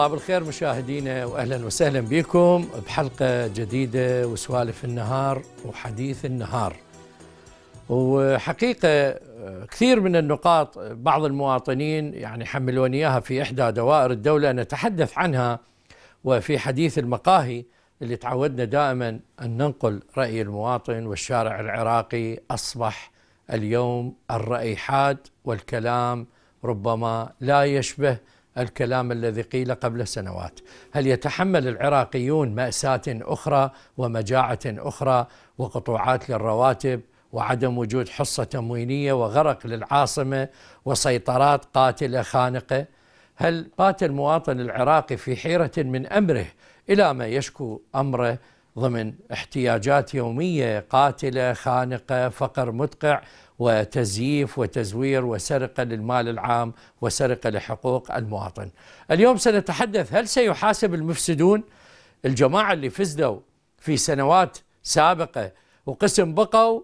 الله بالخير مشاهدينا واهلا وسهلا بكم بحلقه جديده وسوالف النهار وحديث النهار. وحقيقه كثير من النقاط بعض المواطنين يعني حملوني اياها في احدى دوائر الدوله نتحدث عنها وفي حديث المقاهي اللي تعودنا دائما ان ننقل راي المواطن والشارع العراقي اصبح اليوم الراي حاد والكلام ربما لا يشبه الكلام الذي قيل قبل سنوات هل يتحمل العراقيون مأساة أخرى ومجاعة أخرى وقطوعات للرواتب وعدم وجود حصة تموينية وغرق للعاصمة وسيطرات قاتلة خانقة هل بات المواطن العراقي في حيرة من أمره إلى ما يشكو أمره ضمن احتياجات يومية قاتلة خانقة فقر مدقع وتزييف وتزوير وسرقة للمال العام وسرقة لحقوق المواطن اليوم سنتحدث هل سيحاسب المفسدون الجماعة اللي فسدوا في سنوات سابقة وقسم بقوا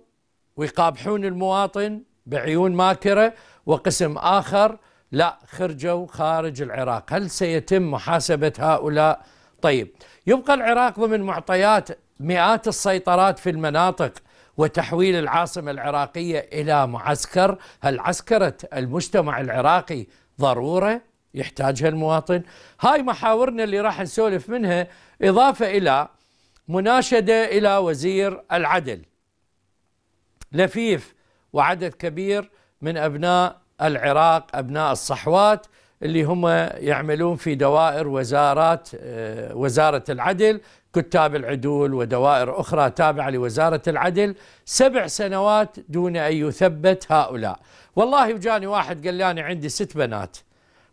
ويقابحون المواطن بعيون ماكرة وقسم آخر لا خرجوا خارج العراق هل سيتم محاسبة هؤلاء طيب يبقى العراق ضمن معطيات مئات السيطرات في المناطق وتحويل العاصمة العراقية إلى معسكر هل عسكرت المجتمع العراقي ضرورة يحتاجها المواطن هاي محاورنا اللي راح نسولف منها إضافة إلى مناشدة إلى وزير العدل لفيف وعدد كبير من أبناء العراق أبناء الصحوات اللي هم يعملون في دوائر وزارات آه، وزارة العدل كتاب العدول ودوائر أخرى تابعة لوزارة العدل سبع سنوات دون أن يثبت هؤلاء والله وجاني واحد قال لي أنا عندي ست بنات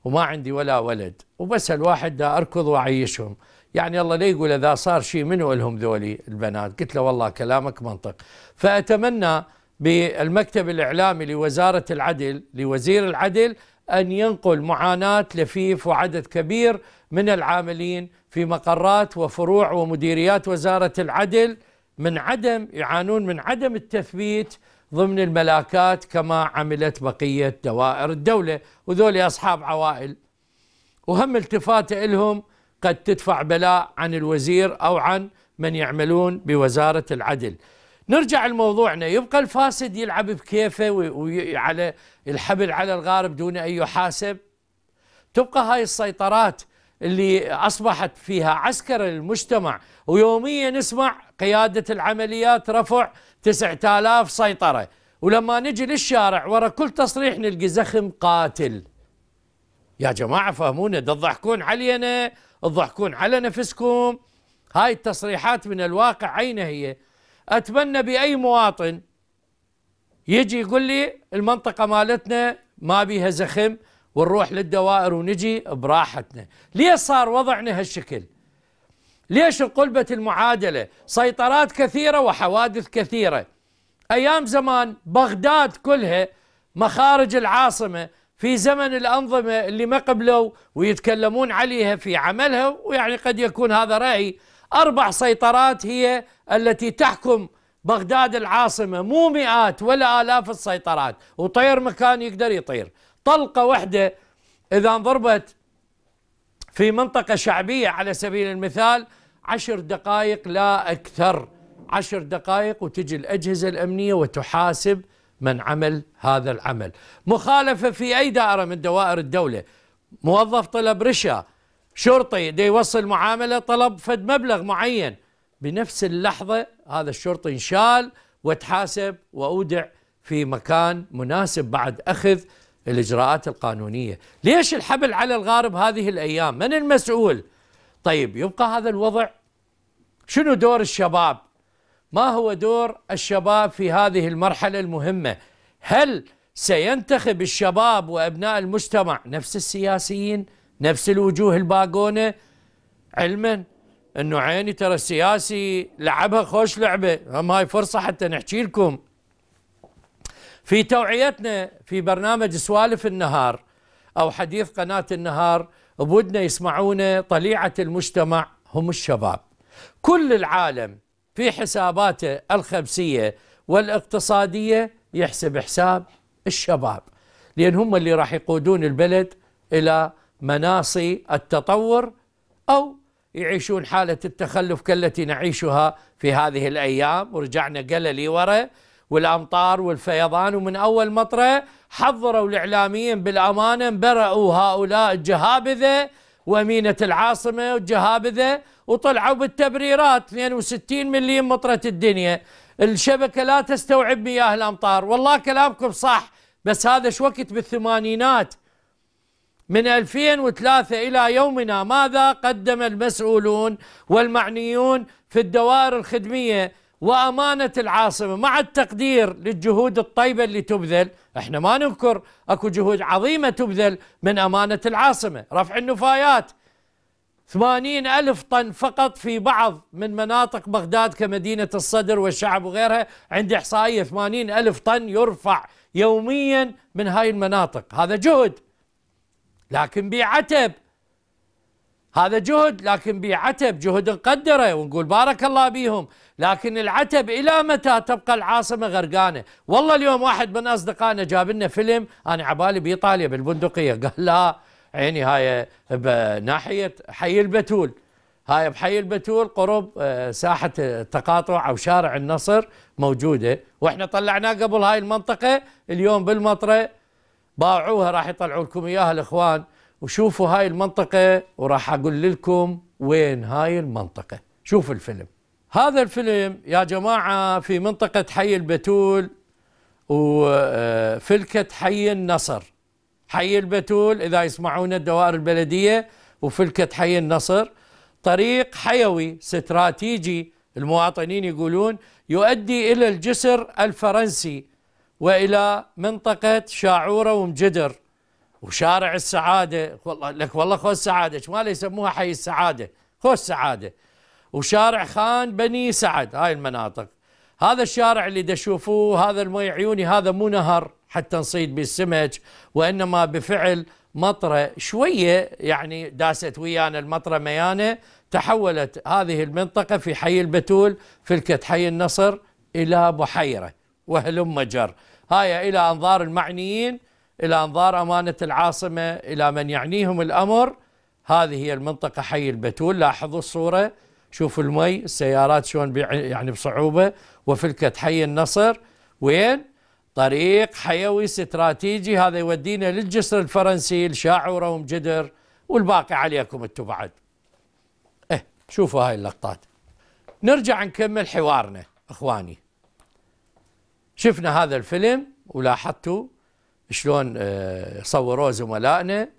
وما عندي ولا ولد وبس الواحد دا أركض وأعيشهم يعني الله لا يقول إذا صار شيء منو لهم ذولي البنات قلت له والله كلامك منطق فأتمنى بالمكتب الإعلامي لوزارة العدل لوزير العدل أن ينقل معاناة لفيف وعدد كبير من العاملين في مقرات وفروع ومديريات وزارة العدل من عدم يعانون من عدم التثبيت ضمن الملاكات كما عملت بقية دوائر الدولة وذول أصحاب عوائل وهم التفاتة لهم قد تدفع بلاء عن الوزير أو عن من يعملون بوزارة العدل نرجع لموضوعنا يبقى الفاسد يلعب بكيفه وعلى الحبل على الغارب دون ان يحاسب تبقى هاي السيطرات اللي اصبحت فيها عسكر المجتمع ويوميا نسمع قياده العمليات رفع 9000 سيطره ولما نجي للشارع ورا كل تصريح نلقي زخم قاتل يا جماعه فهمونا تضحكون علينا تضحكون على نفسكم هاي التصريحات من الواقع اين هي؟ أتمنى بأي مواطن يجي يقول لي المنطقة مالتنا ما بيها زخم ونروح للدوائر ونجي براحتنا ليش صار وضعنا هالشكل ليش انقلبت المعادلة سيطرات كثيرة وحوادث كثيرة أيام زمان بغداد كلها مخارج العاصمة في زمن الأنظمة اللي ما قبلوا ويتكلمون عليها في عملها ويعني قد يكون هذا رأي أربع سيطرات هي التي تحكم بغداد العاصمة مو مئات ولا آلاف السيطرات وطير مكان يقدر يطير طلقة واحدة إذا انضربت في منطقة شعبية على سبيل المثال عشر دقائق لا أكثر عشر دقائق وتجي الأجهزة الأمنية وتحاسب من عمل هذا العمل مخالفة في أي دائرة من دوائر الدولة موظف طلب رشا شرطي دي يوصل معاملة طلب فد مبلغ معين بنفس اللحظة هذا الشرطي انشال وتحاسب وأودع في مكان مناسب بعد أخذ الإجراءات القانونية ليش الحبل على الغارب هذه الأيام من المسؤول طيب يبقى هذا الوضع شنو دور الشباب ما هو دور الشباب في هذه المرحلة المهمة هل سينتخب الشباب وأبناء المجتمع نفس السياسيين؟ نفس الوجوه الباقونة علما انه عيني ترى السياسي لعبها خوش لعبة هم هاي فرصة حتى نحكي لكم في توعيتنا في برنامج سوالف النهار أو حديث قناة النهار بودنا يسمعون طليعة المجتمع هم الشباب كل العالم في حساباته الخمسية والاقتصادية يحسب حساب الشباب لأن هم اللي راح يقودون البلد إلى مناصي التطور أو يعيشون حالة التخلف كالتي نعيشها في هذه الأيام ورجعنا قللي ورا والأمطار والفيضان ومن أول مطرة حضروا الإعلاميين بالأمانة برأوا هؤلاء الجهابذة ومينة العاصمة والجهابذة وطلعوا بالتبريرات 62 مليم مطرة الدنيا الشبكة لا تستوعب مياه الأمطار والله كلامكم صح بس هذا شو وقت بالثمانينات من 2003 إلى يومنا ماذا قدم المسؤولون والمعنيون في الدوائر الخدمية وأمانة العاصمة مع التقدير للجهود الطيبة اللي تبذل احنا ما ننكر أكو جهود عظيمة تبذل من أمانة العاصمة رفع النفايات ثمانين ألف طن فقط في بعض من مناطق بغداد كمدينة الصدر والشعب وغيرها عند إحصائية ثمانين ألف طن يرفع يوميا من هاي المناطق هذا جهد لكن بيعتب هذا جهد لكن بيعتب جهد نقدره ونقول بارك الله بيهم لكن العتب إلى متى تبقى العاصمة غرقانة والله اليوم واحد من أصدقائنا جاب لنا فيلم أنا عبالي بإيطاليا بالبندقية قال لا عيني هاي بناحية حي البتول هاي بحي البتول قرب آه، ساحة التقاطع أو شارع النصر موجودة وإحنا طلعناه قبل هاي المنطقة اليوم بالمطرة باعوها راح يطلعوا لكم اياها الاخوان وشوفوا هاي المنطقه وراح اقول لكم وين هاي المنطقه شوفوا الفيلم هذا الفيلم يا جماعه في منطقه حي البتول وفلكه آه، حي النصر حي البتول اذا يسمعون الدوائر البلديه وفلكه حي النصر طريق حيوي استراتيجي المواطنين يقولون يؤدي الى الجسر الفرنسي وإلى منطقة شاعورة ومجدر وشارع السعادة والله لك والله خوش السعادة ما يسموها حي السعادة خوش السعادة وشارع خان بني سعد هاي المناطق هذا الشارع اللي دشوفوه هذا المي عيوني هذا مو نهر حتى نصيد به السمك وإنما بفعل مطرة شوية يعني داست ويانا المطرة ميانة تحولت هذه المنطقة في حي البتول في الكت حي النصر إلى بحيرة وهلم جر هاي إلى أنظار المعنيين إلى أنظار أمانة العاصمة إلى من يعنيهم الأمر هذه هي المنطقة حي البتول لاحظوا الصورة شوفوا المي السيارات شلون يعني بصعوبة وفلكة حي النصر وين طريق حيوي استراتيجي هذا يودينا للجسر الفرنسي لشاعورة ومجدر والباقي عليكم انتم بعد اه شوفوا هاي اللقطات نرجع نكمل حوارنا اخواني شفنا هذا الفيلم ولاحظتوا شلون آه، صوروه زملائنا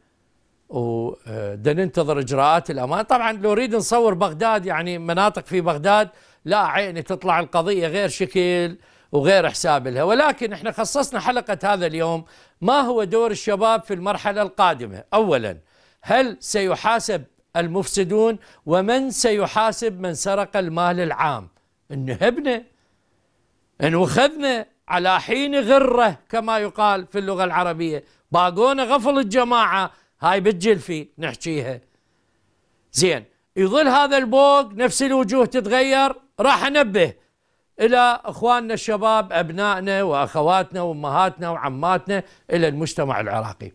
وده آه، ننتظر اجراءات الامان طبعا لو نريد نصور بغداد يعني مناطق في بغداد لا عيني تطلع القضيه غير شكل وغير حساب لها ولكن احنا خصصنا حلقه هذا اليوم ما هو دور الشباب في المرحله القادمه اولا هل سيحاسب المفسدون ومن سيحاسب من سرق المال العام النهبنا إن أخذنا على حين غرة كما يقال في اللغة العربية باقونا غفل الجماعة هاي بالجلفي نحكيها زين يظل هذا البوق نفس الوجوه تتغير راح انبه الى اخواننا الشباب ابنائنا واخواتنا وامهاتنا وعماتنا الى المجتمع العراقي.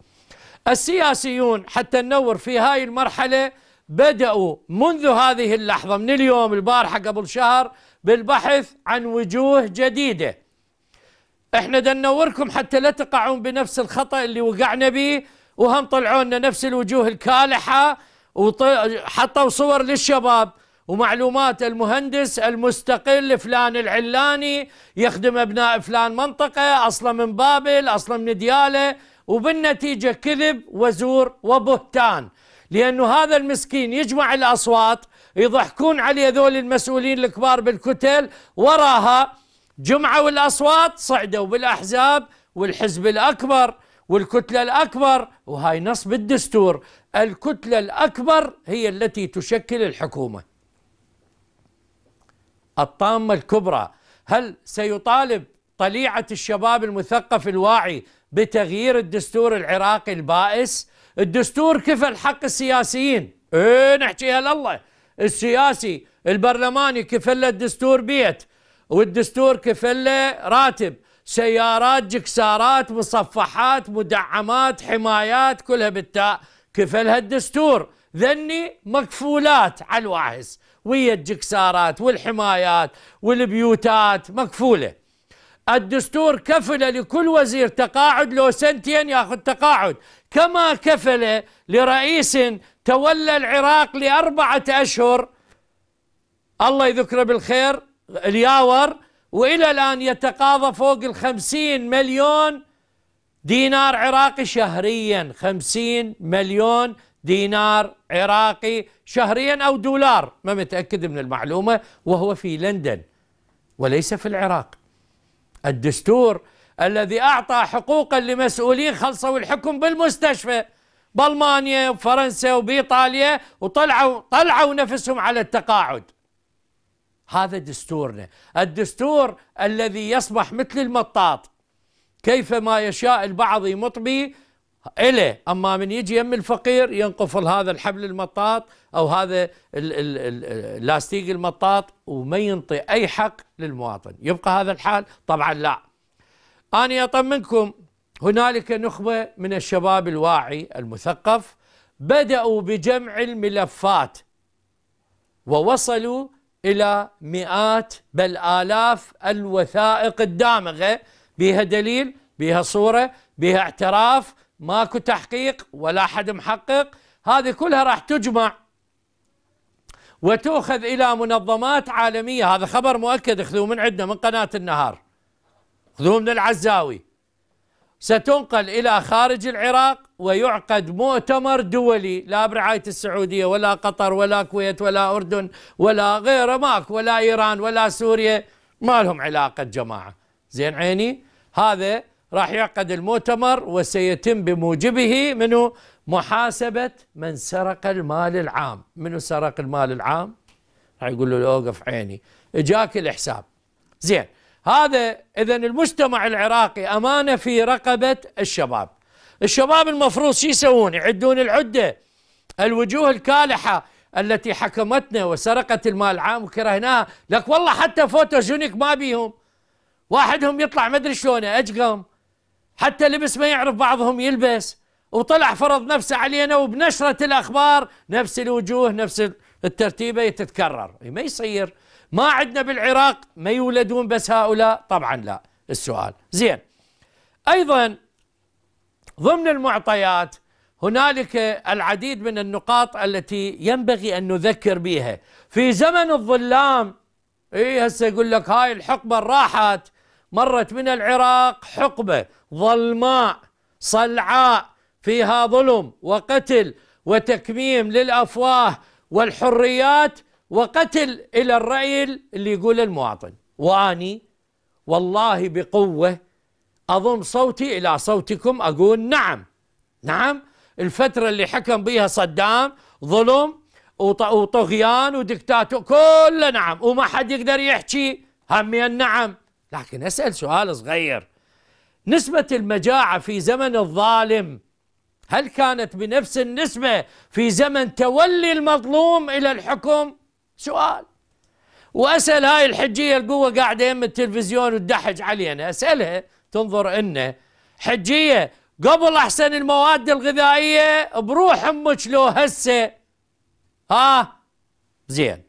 السياسيون حتى ننور في هاي المرحله بداوا منذ هذه اللحظه من اليوم البارحه قبل شهر بالبحث عن وجوه جديدة احنا دنوركم حتى لا تقعون بنفس الخطأ اللي وقعنا به وهم طلعوا لنا نفس الوجوه الكالحة وحطوا صور للشباب ومعلومات المهندس المستقل فلان العلاني يخدم ابناء فلان منطقه اصلا من بابل اصلا من دياله وبالنتيجه كذب وزور وبهتان لانه هذا المسكين يجمع الاصوات يضحكون علي هذول المسؤولين الكبار بالكتل وراها جمعوا الأصوات صعدوا بالأحزاب والحزب الأكبر والكتلة الأكبر وهاي نص بالدستور الكتلة الأكبر هي التي تشكل الحكومة الطامة الكبرى هل سيطالب طليعة الشباب المثقف الواعي بتغيير الدستور العراقي البائس الدستور كفى الحق السياسيين ايه نحكيها لله السياسي البرلماني كفل الدستور بيت والدستور كفل راتب سيارات جكسارات مصفحات مدعمات حمايات كلها بالتاء كفلها الدستور ذني مكفولات على الواحس ويا الجكسارات والحمايات والبيوتات مكفوله الدستور كفل لكل وزير تقاعد لو سنتين ياخذ تقاعد كما كفل لرئيس تولى العراق لأربعة أشهر الله يذكره بالخير الياور وإلى الآن يتقاضى فوق الخمسين مليون دينار عراقي شهريا خمسين مليون دينار عراقي شهريا أو دولار ما متأكد من المعلومة وهو في لندن وليس في العراق الدستور الذي أعطى حقوقا لمسؤولين خلصوا الحكم بالمستشفى بالمانيا وفرنسا وبايطاليا وطلعوا طلعوا نفسهم على التقاعد هذا دستورنا الدستور الذي يصبح مثل المطاط كيفما يشاء البعض يمط به إله أما من يجي يم الفقير ينقفل هذا الحبل المطاط أو هذا اللاستيق المطاط وما ينطي أي حق للمواطن يبقى هذا الحال طبعا لا أنا أطمنكم هنالك نخبة من الشباب الواعي المثقف بدأوا بجمع الملفات ووصلوا إلى مئات بل آلاف الوثائق الدامغة بها دليل بها صورة بها اعتراف ماكو تحقيق ولا حد محقق هذه كلها راح تجمع وتؤخذ إلى منظمات عالمية هذا خبر مؤكد خذوه من عندنا من قناة النهار خذوه من العزاوي ستنقل إلى خارج العراق ويعقد مؤتمر دولي لا برعاية السعودية ولا قطر ولا كويت ولا أردن ولا غيره ماك ولا إيران ولا سوريا ما لهم علاقة جماعة زين عيني هذا راح يعقد المؤتمر وسيتم بموجبه من محاسبة من سرق المال العام منو سرق المال العام راح يقول له اوقف عيني اجاك الحساب زين هذا اذا المجتمع العراقي امانه في رقبه الشباب الشباب المفروض شو يسوون يعدون العده الوجوه الكالحه التي حكمتنا وسرقت المال العام وكرهناها لك والله حتى فوتوجينيك ما بيهم واحدهم يطلع ما ادري شلونه اجقم حتى لبس ما يعرف بعضهم يلبس وطلع فرض نفسه علينا وبنشرة الأخبار نفس الوجوه نفس الترتيبة تتكرر إيه، ما يصير ما عندنا بالعراق ما يولدون بس هؤلاء طبعا لا السؤال زين أيضا ضمن المعطيات هنالك العديد من النقاط التي ينبغي أن نذكر بها في زمن الظلام إيه هسه يقول لك هاي الحقبة راحت مرت من العراق حقبة ظلماء صلعاء فيها ظلم وقتل وتكميم للأفواه والحريات وقتل إلى الرأي اللي يقول المواطن وأني والله بقوة أضم صوتي إلى صوتكم أقول نعم نعم الفترة اللي حكم بها صدام ظلم وطغيان ودكتاتور كله نعم وما حد يقدر يحكي همي نعم لكن أسأل سؤال صغير نسبة المجاعة في زمن الظالم هل كانت بنفس النسبة في زمن تولي المظلوم إلى الحكم سؤال وأسأل هاي الحجية القوة قاعدة يم التلفزيون وتدحج علينا أسألها تنظر إنه حجية قبل أحسن المواد الغذائية بروح أمك لو هسه ها زين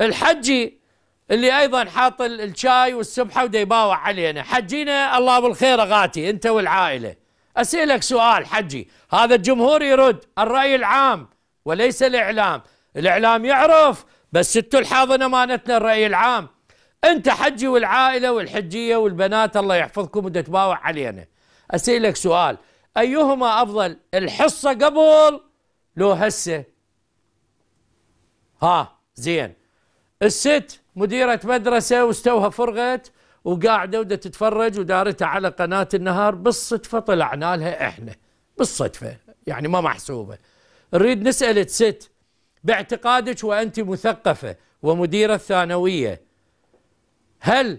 الحجي اللي ايضا حاط الشاي والسبحه وديباوع علينا حجينا الله بالخير اغاتي انت والعائله اسالك سؤال حجي هذا الجمهور يرد الراي العام وليس الاعلام الاعلام يعرف بس انتوا الحاضنه امانتنا الراي العام انت حجي والعائله والحجيه والبنات الله يحفظكم وتتباوع علينا اسالك سؤال ايهما افضل الحصه قبل لو هسه ها زين الست مديرة مدرسة واستوها فرغت وقاعدة ودا تتفرج ودارتها على قناة النهار بالصدفة طلعنا لها احنا بالصدفة يعني ما محسوبة نريد نسأل ست باعتقادك وأنت مثقفة ومديرة ثانوية هل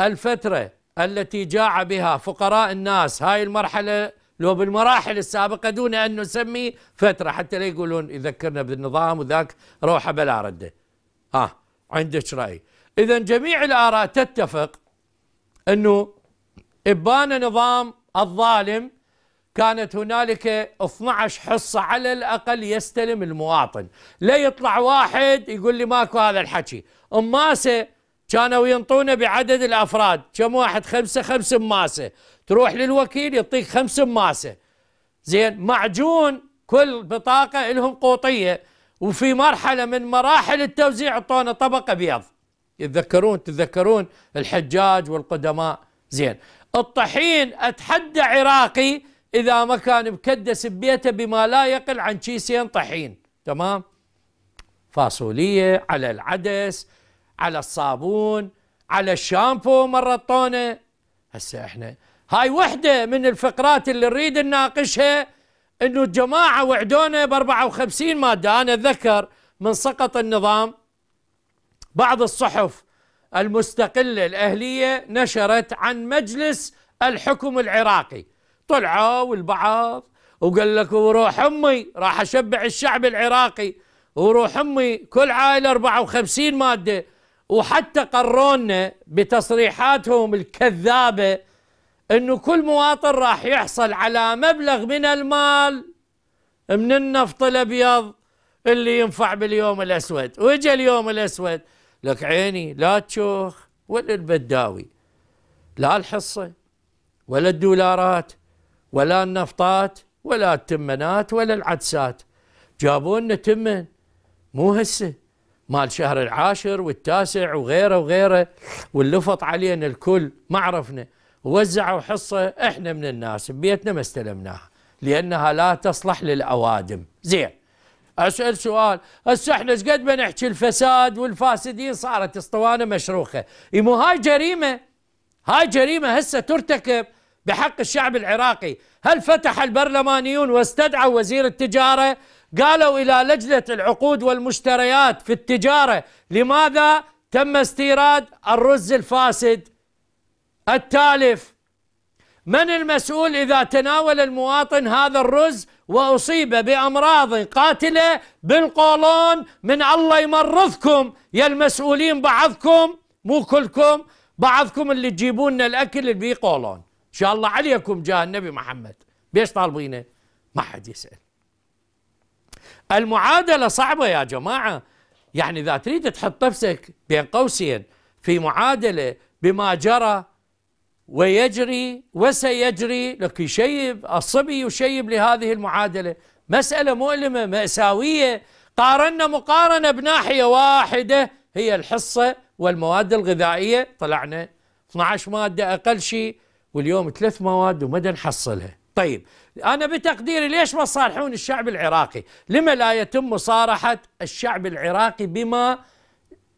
الفترة التي جاع بها فقراء الناس هاي المرحلة لو بالمراحل السابقة دون أن نسمي فترة حتى لا يقولون يذكرنا بالنظام وذاك روحه بلا رده ها عندك رأي إذا جميع الآراء تتفق أنه إبان نظام الظالم كانت هنالك 12 حصة على الأقل يستلم المواطن لا يطلع واحد يقول لي ماكو هذا الحكي أماسة كانوا ينطونا بعدد الأفراد كم واحد خمسة خمسة أماسة تروح للوكيل يعطيك خمسة أماسة زين معجون كل بطاقة لهم قوطية وفي مرحله من مراحل التوزيع اعطونا طبقه بيض يتذكرون تتذكرون الحجاج والقدماء زين الطحين اتحدى عراقي اذا ما كان مكدس ببيته بما لا يقل عن كيسين طحين تمام فاصوليه على العدس على الصابون على الشامبو مرطونه هسه احنا هاي وحده من الفقرات اللي نريد نناقشها انه الجماعه وعدونا ب 54 ماده انا اتذكر من سقط النظام بعض الصحف المستقله الاهليه نشرت عن مجلس الحكم العراقي طلعوا البعض وقال لك وروح امي راح اشبع الشعب العراقي وروح امي كل عائله 54 ماده وحتى قرونا بتصريحاتهم الكذابه انه كل مواطن راح يحصل على مبلغ من المال من النفط الابيض اللي ينفع باليوم الاسود واجا اليوم الاسود لك عيني لا تشوخ ولا البداوي لا الحصه ولا الدولارات ولا النفطات ولا التمنات ولا العدسات جابوا لنا تمن مو هسه مال شهر العاشر والتاسع وغيره وغيره واللفط علينا الكل ما عرفنا وزعوا حصة احنا من الناس ببيتنا ما استلمناها لأنها لا تصلح للأوادم زين أسأل سؤال هسه احنا ايش قد ما نحكي الفساد والفاسدين صارت اسطوانة مشروخة مو هاي جريمة هاي جريمة هسه ترتكب بحق الشعب العراقي هل فتح البرلمانيون واستدعوا وزير التجارة قالوا إلى لجنة العقود والمشتريات في التجارة لماذا تم استيراد الرز الفاسد التالف من المسؤول إذا تناول المواطن هذا الرز وأصيب بأمراض قاتلة بالقولون من الله يمرضكم يا المسؤولين بعضكم مو كلكم بعضكم اللي تجيبون الأكل اللي بيه قولون إن شاء الله عليكم جاء النبي محمد بيش طالبينه ما حد يسأل المعادلة صعبة يا جماعة يعني إذا تريد تحط نفسك بين قوسين في معادلة بما جرى ويجري وسيجري لك يشيب الصبي يشيب لهذه المعادلة مسألة مؤلمة مأساوية قارنا مقارنة بناحية واحدة هي الحصة والمواد الغذائية طلعنا 12 مادة أقل شيء واليوم ثلاث مواد ومدى نحصلها طيب أنا بتقديري ليش ما صالحون الشعب العراقي لما لا يتم مصارحة الشعب العراقي بما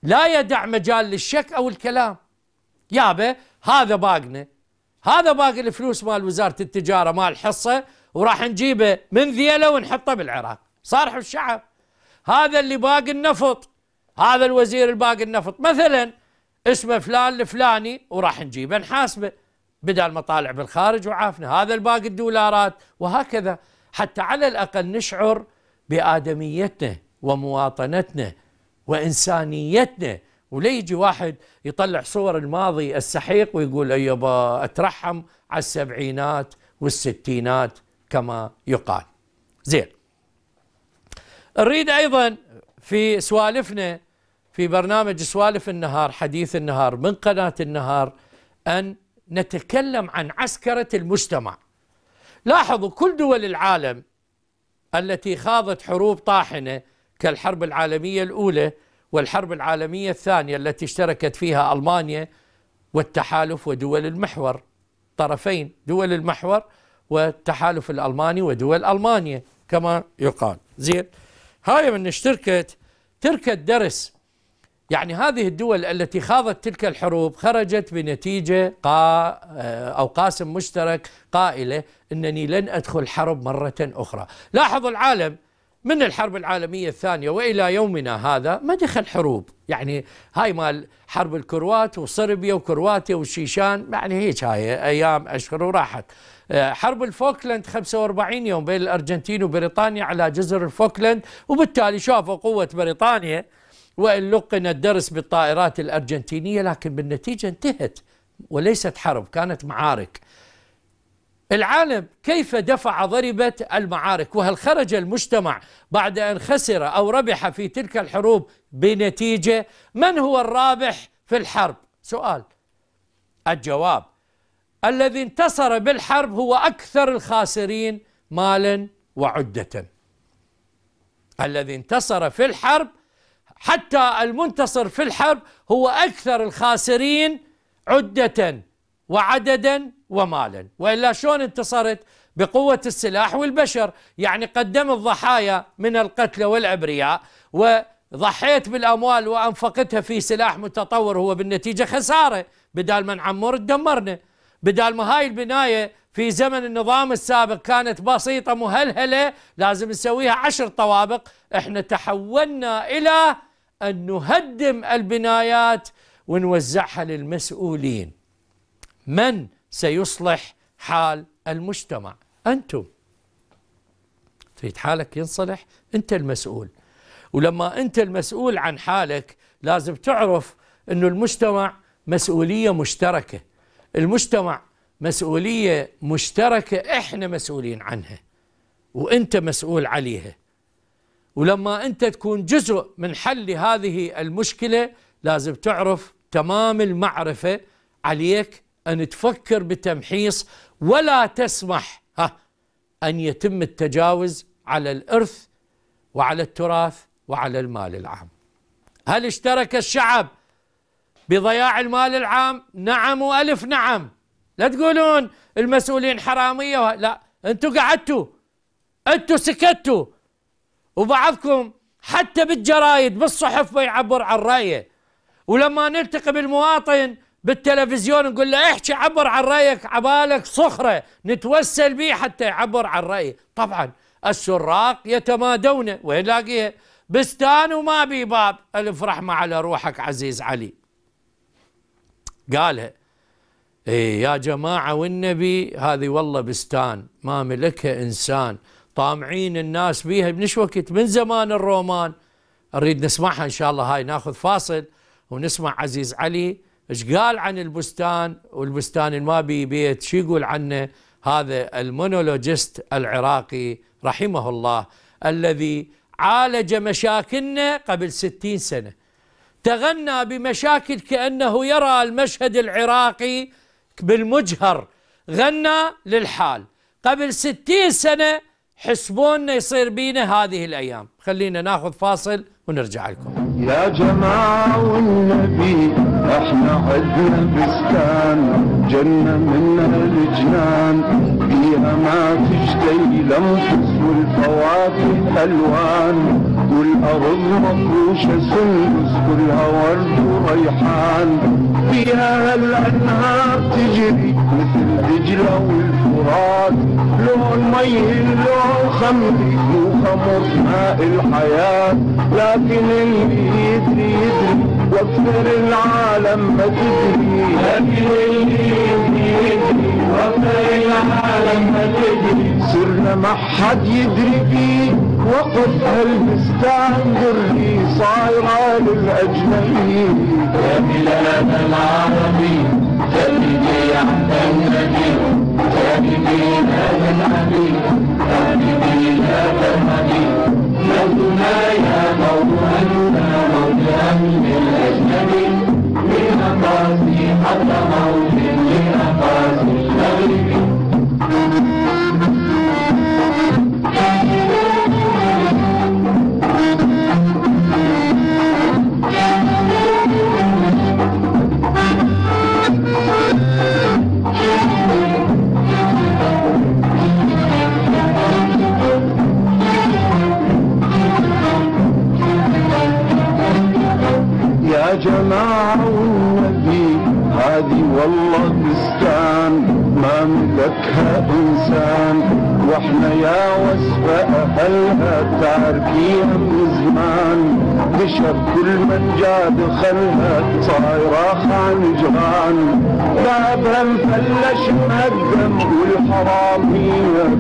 لا يدع مجال للشك أو الكلام يابا هذا باقنا هذا باقي الفلوس مال وزاره التجاره مال حصه وراح نجيبه من ذيله ونحطه بالعراق صارحوا الشعب هذا اللي باقي النفط هذا الوزير الباقي النفط مثلا اسمه فلان الفلاني وراح نجيبه نحاسبه بدل ما طالع بالخارج وعافنا هذا الباقي الدولارات وهكذا حتى على الاقل نشعر بادميتنا ومواطنتنا وانسانيتنا ولا يجي واحد يطلع صور الماضي السحيق ويقول يابا أترحم على السبعينات والستينات كما يقال زين نريد أيضا في سوالفنا في برنامج سوالف النهار حديث النهار من قناة النهار أن نتكلم عن عسكرة المجتمع لاحظوا كل دول العالم التي خاضت حروب طاحنة كالحرب العالمية الأولى والحرب العالمية الثانية التي اشتركت فيها ألمانيا والتحالف ودول المحور طرفين دول المحور والتحالف الألماني ودول ألمانيا كما يقال زين هاي من اشتركت تركت درس يعني هذه الدول التي خاضت تلك الحروب خرجت بنتيجة قا آه، أو قاسم مشترك قائلة أنني لن أدخل حرب مرة أخرى لاحظوا العالم من الحرب العالمية الثانية وإلى يومنا هذا ما دخل حروب يعني هاي مال حرب الكروات وصربيا وكرواتيا والشيشان يعني هيك هاي أيام أشهر وراحت آه، حرب الفوكلاند 45 يوم بين الأرجنتين وبريطانيا على جزر الفوكلاند وبالتالي شافوا قوة بريطانيا وإن لقن الدرس بالطائرات الأرجنتينية لكن بالنتيجة انتهت وليست حرب كانت معارك العالم كيف دفع ضربة المعارك وهل خرج المجتمع بعد أن خسر أو ربح في تلك الحروب بنتيجة من هو الرابح في الحرب سؤال الجواب الذي انتصر بالحرب هو أكثر الخاسرين مالا وعدة الذي انتصر في الحرب حتى المنتصر في الحرب هو أكثر الخاسرين عدة وعددا ومالا والا شلون انتصرت بقوه السلاح والبشر يعني قدمت ضحايا من القتلى والعبرياء وضحيت بالاموال وانفقتها في سلاح متطور هو بالنتيجه خساره بدال ما نعمر تدمرنا بدال ما هاي البنايه في زمن النظام السابق كانت بسيطه مهلهله لازم نسويها عشر طوابق احنا تحولنا الى ان نهدم البنايات ونوزعها للمسؤولين من سيصلح حال المجتمع أنتم تريد حالك ينصلح أنت المسؤول ولما أنت المسؤول عن حالك لازم تعرف أنه المجتمع مسؤولية مشتركة المجتمع مسؤولية مشتركة إحنا مسؤولين عنها وأنت مسؤول عليها ولما أنت تكون جزء من حل هذه المشكلة لازم تعرف تمام المعرفة عليك أن تفكر بتمحيص ولا تسمح ها أن يتم التجاوز على الإرث وعلى التراث وعلى المال العام هل اشترك الشعب بضياع المال العام نعم وألف نعم لا تقولون المسؤولين حرامية لا أنتوا قعدتوا أنتوا سكتوا وبعضكم حتى بالجرايد بالصحف ما يعبر عن رأيه ولما نلتقي بالمواطن بالتلفزيون نقول له احكي عبر عن رايك عبالك صخره نتوسل به حتى يعبر عن رايه طبعا السراق يتمادون وين لاقيها بستان وما بي باب الف رحمه على روحك عزيز علي قالها إيه يا جماعه والنبي هذه والله بستان ما ملكها انسان طامعين الناس بيها من وقت من زمان الرومان نريد نسمعها ان شاء الله هاي ناخذ فاصل ونسمع عزيز علي ايش قال عن البستان والبستان ما بي بيت شو يقول عنه هذا المونولوجيست العراقي رحمه الله الذي عالج مشاكلنا قبل ستين سنة تغنى بمشاكل كأنه يرى المشهد العراقي بالمجهر غنى للحال قبل ستين سنة حسبونا يصير بينا هذه الأيام خلينا ناخذ فاصل ونرجع لكم يا جماعة من البستان جنة من الجنان فيها ما تشتهي لمس والفواكه ألوان والأرض مفروشة سندس كلها ورد وريحان فيها الأنهار تجري مثل دجلة والفرات لون مي لون خمري مو خمر ماء الحياة لكن اللي يدري يدري وابشر العالم ما تجري وابشر العالم ما تجري سرنا ما حد يدري فيه وقف هالبستان دري صايرة للأجنبي يا بلاد العربي تبدي عند النبي تبدي هذا الحبيب تبدي هذا الحبيب أمتنا يا قوم أنت موجها من أجمل من أقاس حتى موت لأقاس والله بستان ما ملكها إنسان واحنا يا وصفة أهلها تعرفيها من زمان اللي كل من جاء خلها صاير خان عن بابها مفلش مقدم والحرام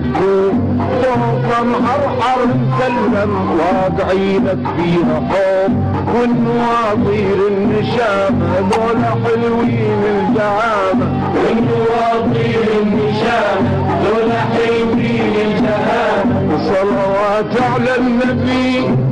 تكون فوقها محرحر مسلم واقعينك فيها حب والنواطير النشامة ذولا حلوين الدعامة والنواطير النشامة ذولا حلوين الدعامة صلوات على النبي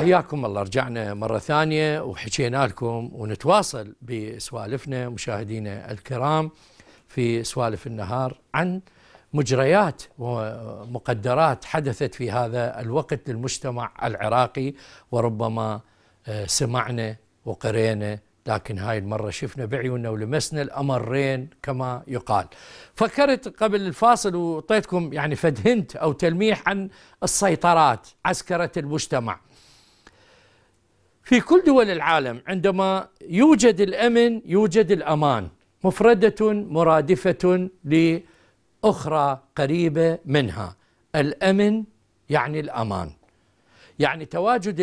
حياكم الله رجعنا مرة ثانية وحكينا لكم ونتواصل بسوالفنا مشاهدينا الكرام في سوالف النهار عن مجريات ومقدرات حدثت في هذا الوقت للمجتمع العراقي وربما آه، سمعنا وقرينا لكن هاي المرة شفنا بعيوننا ولمسنا الأمرين كما يقال فكرت قبل الفاصل وطيتكم يعني فدهنت أو تلميح عن السيطرات عسكرة المجتمع في كل دول العالم عندما يوجد الامن يوجد الامان مفرده مرادفه لاخرى قريبه منها الامن يعني الامان يعني تواجد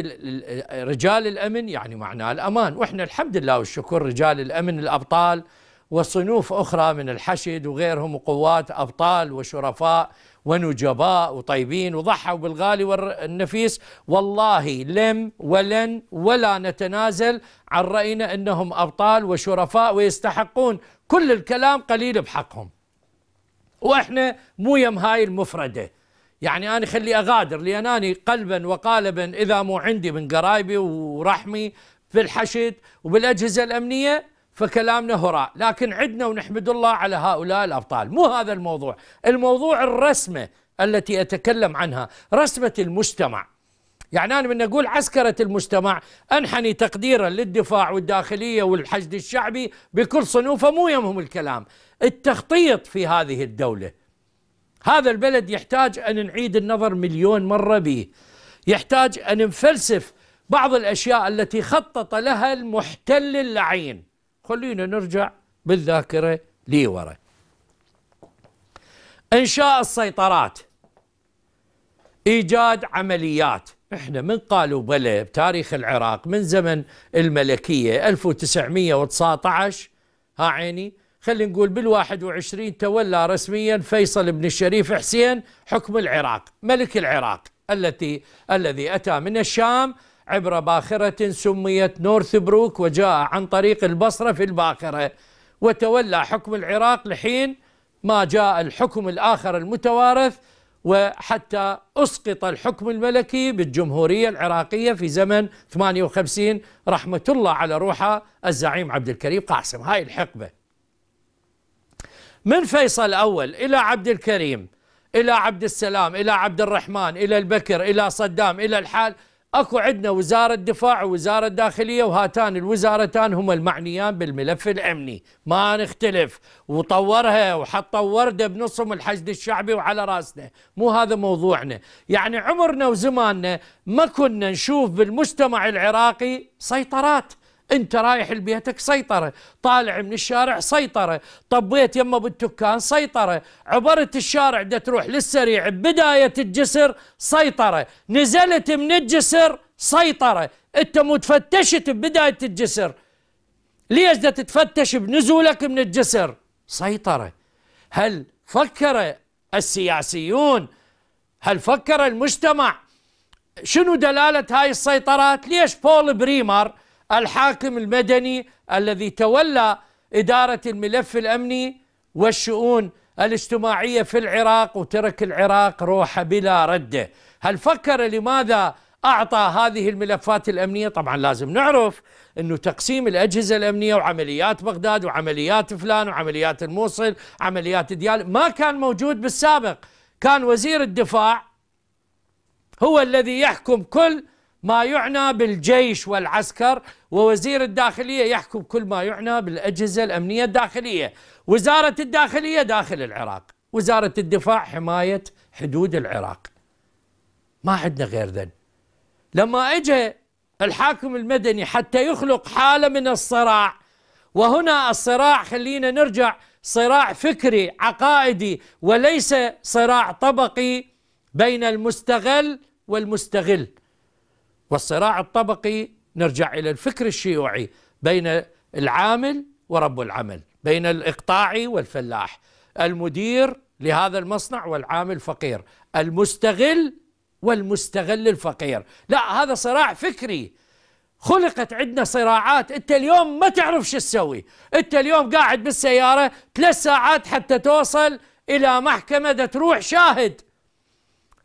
رجال الامن يعني معناه الامان واحنا الحمد لله والشكر رجال الامن الابطال وصنوف اخرى من الحشد وغيرهم وقوات ابطال وشرفاء ونجباء وطيبين وضحوا بالغالي والنفيس والله لم ولن ولا نتنازل عن رأينا أنهم أبطال وشرفاء ويستحقون كل الكلام قليل بحقهم وإحنا مو يم هاي المفردة يعني أنا خلي أغادر لأنني قلبا وقالبا إذا مو عندي من قرايبي ورحمي في الحشد وبالأجهزة الأمنية فكلامنا هراء لكن عدنا ونحمد الله على هؤلاء الأبطال مو هذا الموضوع الموضوع الرسمة التي أتكلم عنها رسمة المجتمع يعني أنا من أقول عسكرة المجتمع أنحني تقديرا للدفاع والداخلية والحشد الشعبي بكل صنوفه مو يمهم الكلام التخطيط في هذه الدولة هذا البلد يحتاج أن نعيد النظر مليون مرة به يحتاج أن نفلسف بعض الأشياء التي خطط لها المحتل اللعين خلينا نرجع بالذاكرة لورا إنشاء السيطرات إيجاد عمليات احنا من قالوا بلى بتاريخ العراق من زمن الملكية 1919 ها عيني خلينا نقول بال21 تولى رسميا فيصل بن الشريف حسين حكم العراق ملك العراق التي الذي أتى من الشام عبر باخرة سميت نورث بروك وجاء عن طريق البصرة في الباخرة وتولى حكم العراق لحين ما جاء الحكم الآخر المتوارث وحتى أسقط الحكم الملكي بالجمهورية العراقية في زمن 58 رحمة الله على روحه الزعيم عبد الكريم قاسم هاي الحقبة من فيصل الأول إلى عبد الكريم إلى عبد السلام إلى عبد الرحمن إلى البكر إلى صدام إلى الحال اكو عندنا وزاره الدفاع ووزاره الداخليه وهاتان الوزارتان هما المعنيان بالملف الامني ما نختلف وطورها وحطوا ورده بنصهم الحشد الشعبي وعلى راسنا مو هذا موضوعنا يعني عمرنا وزماننا ما كنا نشوف بالمجتمع العراقي سيطرات انت رايح لبيتك سيطرة طالع من الشارع سيطرة طبيت يما بالدكان سيطرة عبرت الشارع دا تروح للسريع بداية الجسر سيطرة نزلت من الجسر سيطرة انت متفتشت ببداية الجسر ليش دا تتفتش بنزولك من الجسر سيطرة هل فكر السياسيون هل فكر المجتمع شنو دلالة هاي السيطرات ليش بول بريمر الحاكم المدني الذي تولى إدارة الملف الأمني والشؤون الاجتماعية في العراق وترك العراق روحه بلا رده هل فكر لماذا أعطى هذه الملفات الأمنية طبعا لازم نعرف أنه تقسيم الأجهزة الأمنية وعمليات بغداد وعمليات فلان وعمليات الموصل عمليات ديال ما كان موجود بالسابق كان وزير الدفاع هو الذي يحكم كل ما يعنى بالجيش والعسكر ووزير الداخلية يحكم كل ما يعنى بالأجهزة الأمنية الداخلية وزارة الداخلية داخل العراق وزارة الدفاع حماية حدود العراق ما عندنا غير ذن لما اجى الحاكم المدني حتى يخلق حالة من الصراع وهنا الصراع خلينا نرجع صراع فكري عقائدي وليس صراع طبقي بين المستغل والمستغل والصراع الطبقي نرجع إلى الفكر الشيوعي بين العامل ورب العمل بين الإقطاعي والفلاح المدير لهذا المصنع والعامل فقير المستغل والمستغل الفقير لا هذا صراع فكري خلقت عندنا صراعات انت اليوم ما تعرف شو تسوي انت اليوم قاعد بالسيارة ثلاث ساعات حتى توصل الى محكمة تروح شاهد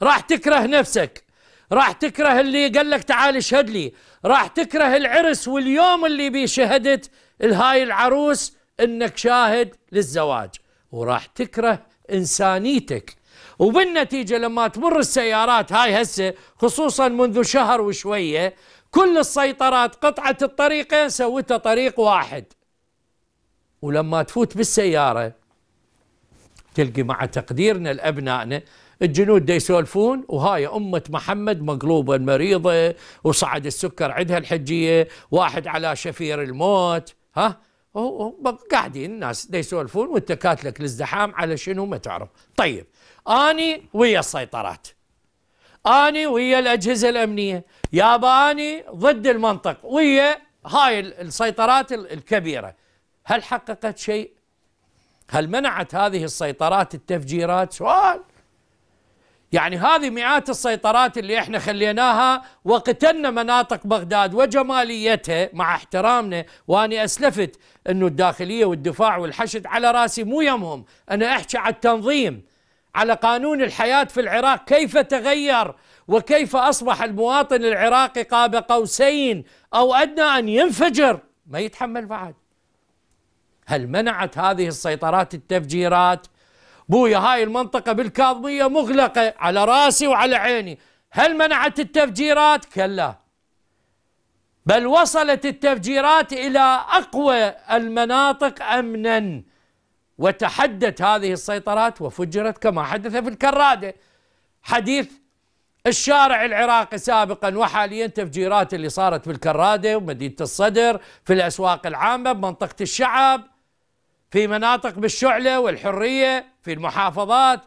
راح تكره نفسك راح تكره اللي قال لك تعال اشهد لي راح تكره العرس واليوم اللي بيه شهدت الهاي العروس انك شاهد للزواج وراح تكره انسانيتك وبالنتيجة لما تمر السيارات هاي هسه خصوصا منذ شهر وشوية كل السيطرات قطعة الطريقين سوتها طريق واحد ولما تفوت بالسيارة تلقي مع تقديرنا لأبنائنا الجنود دا يسولفون وهاي أمة محمد مقلوبة مريضة وصعد السكر عندها الحجية واحد على شفير الموت ها قاعدين الناس دا يسولفون وانت كاتلك للزحام على شنو ما تعرف طيب اني ويا السيطرات اني ويا الاجهزه الامنيه يا باني ضد المنطق ويا هاي السيطرات الكبيره هل حققت شيء هل منعت هذه السيطرات التفجيرات سؤال يعني هذه مئات السيطرات اللي احنا خليناها وقتلنا مناطق بغداد وجماليتها مع احترامنا واني اسلفت انه الداخليه والدفاع والحشد على راسي مو يمهم انا احكي على التنظيم على قانون الحياه في العراق كيف تغير وكيف اصبح المواطن العراقي قاب قوسين او ادنى ان ينفجر ما يتحمل بعد هل منعت هذه السيطرات التفجيرات بويا هاي المنطقة بالكاظمية مغلقة على راسي وعلى عيني هل منعت التفجيرات؟ كلا بل وصلت التفجيرات إلى أقوى المناطق أمنا وتحدت هذه السيطرات وفجرت كما حدث في الكرادة حديث الشارع العراقي سابقا وحاليا تفجيرات اللي صارت في الكرادة ومدينة الصدر في الأسواق العامة بمنطقة الشعب في مناطق بالشعلة والحرية في المحافظات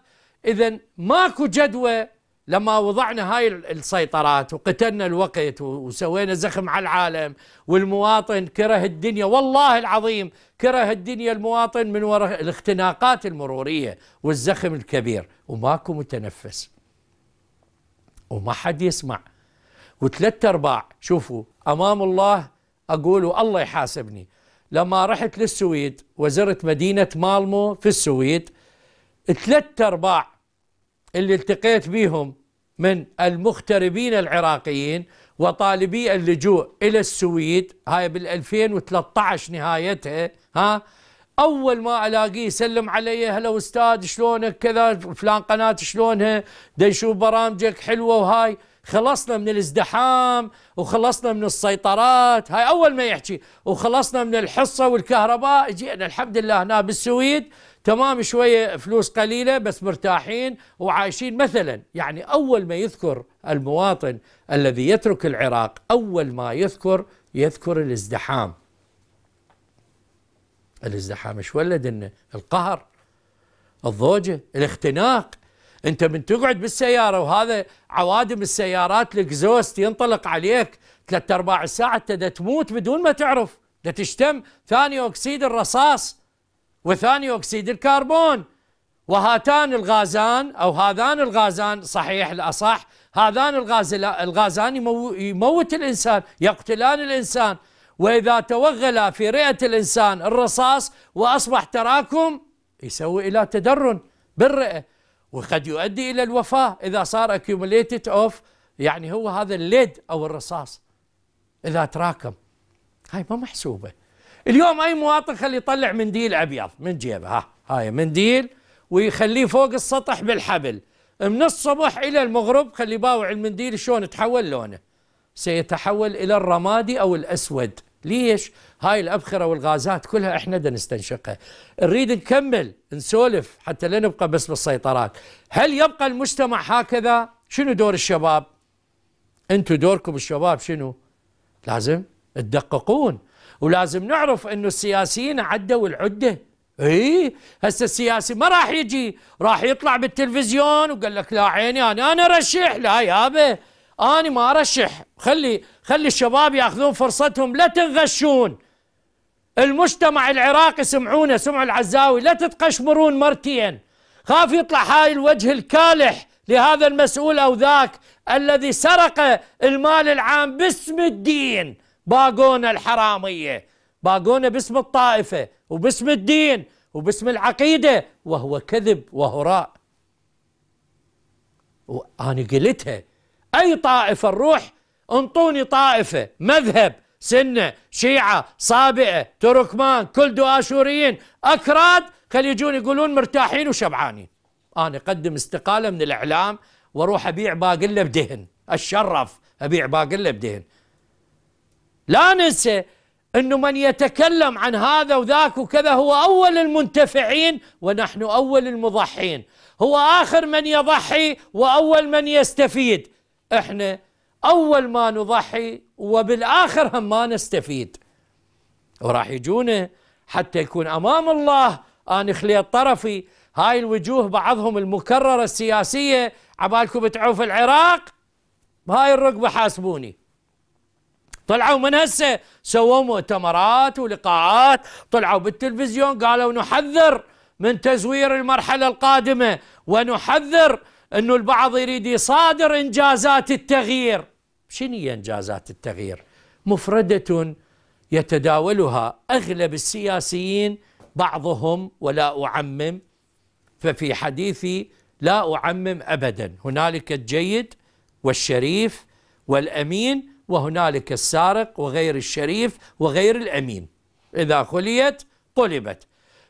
إذا ماكو جدوى لما وضعنا هاي السيطرات وقتلنا الوقت وسوينا زخم على العالم والمواطن كره الدنيا والله العظيم كره الدنيا المواطن من وراء الاختناقات المرورية والزخم الكبير وماكو متنفس وما حد يسمع وثلاثة أرباع شوفوا أمام الله أقول الله يحاسبني لما رحت للسويد وزرت مدينة مالمو في السويد ثلاثة أرباع اللي التقيت بيهم من المغتربين العراقيين وطالبي اللجوء إلى السويد هاي بال2013 نهايتها ها اول ما الاقيه يسلم علي هلا استاذ شلونك كذا فلان قناه شلونها دا يشوف برامجك حلوه وهاي خلصنا من الازدحام وخلصنا من السيطرات هاي أول ما يحكي وخلصنا من الحصة والكهرباء جئنا الحمد لله هنا بالسويد تمام شوية فلوس قليلة بس مرتاحين وعايشين مثلا يعني أول ما يذكر المواطن الذي يترك العراق أول ما يذكر يذكر الازدحام الازدحام ايش ولد القهر الضوجة الاختناق انت من تقعد بالسياره وهذا عوادم السيارات الاكزوست ينطلق عليك ثلاث ارباع الساعه انت تموت بدون ما تعرف دا تشتم ثاني اكسيد الرصاص وثاني اكسيد الكربون وهاتان الغازان او هذان الغازان صحيح الاصح هذان الغاز الغازان يموت الانسان يقتلان الانسان واذا توغل في رئه الانسان الرصاص واصبح تراكم يسوي الى تدرن بالرئه وقد يؤدي إلى الوفاة إذا صار accumulated اوف يعني هو هذا الليد أو الرصاص إذا تراكم هاي ما محسوبة اليوم أي مواطن خليه يطلع منديل أبيض من جيبه ها هاي منديل ويخليه فوق السطح بالحبل من الصبح إلى المغرب خلي باوع المنديل شلون تحول لونه سيتحول إلى الرمادي أو الأسود ليش؟ هاي الأبخرة والغازات كلها إحنا دا نستنشقها نريد نكمل نسولف حتى لا نبقى بس بالسيطرات هل يبقى المجتمع هكذا شنو دور الشباب أنتوا دوركم الشباب شنو لازم تدققون ولازم نعرف أنه السياسيين عدوا العدة اي هسه السياسي ما راح يجي راح يطلع بالتلفزيون وقال لك لا عيني انا انا ارشح لا يابا انا ما ارشح خلي خلي الشباب ياخذون فرصتهم لا تنغشون المجتمع العراقي سمعونا سمعوا العزاوي لا تتقشمرون مرتين خاف يطلع هاي الوجه الكالح لهذا المسؤول أو ذاك الذي سرق المال العام باسم الدين باقونا الحرامية باقونا باسم الطائفة وباسم الدين وباسم العقيدة وهو كذب وهراء وأنا قلتها أي طائفة نروح انطوني طائفة مذهب سنة شيعة صابئة تركمان كلد آشوريين أكراد خلي يجون يقولون مرتاحين وشبعانين أنا أقدم استقالة من الإعلام واروح أبيع باقلة بدهن أتشرف أبيع باقلة بدهن لا ننسى أنه من يتكلم عن هذا وذاك وكذا هو أول المنتفعين ونحن أول المضحين هو آخر من يضحي وأول من يستفيد احنا أول ما نضحي وبالآخر هم ما نستفيد وراح يجونا حتى يكون أمام الله أنا خليط طرفي هاي الوجوه بعضهم المكررة السياسية عبالكم بتعوف العراق هاي الركبة حاسبوني طلعوا من هسه سووا مؤتمرات ولقاءات طلعوا بالتلفزيون قالوا نحذر من تزوير المرحلة القادمة ونحذر أنه البعض يريد يصادر إنجازات التغيير شنو هي إنجازات التغيير مفردة يتداولها أغلب السياسيين بعضهم ولا أعمم ففي حديثي لا أعمم أبدا هنالك الجيد والشريف والأمين وهنالك السارق وغير الشريف وغير الأمين إذا خليت قلبت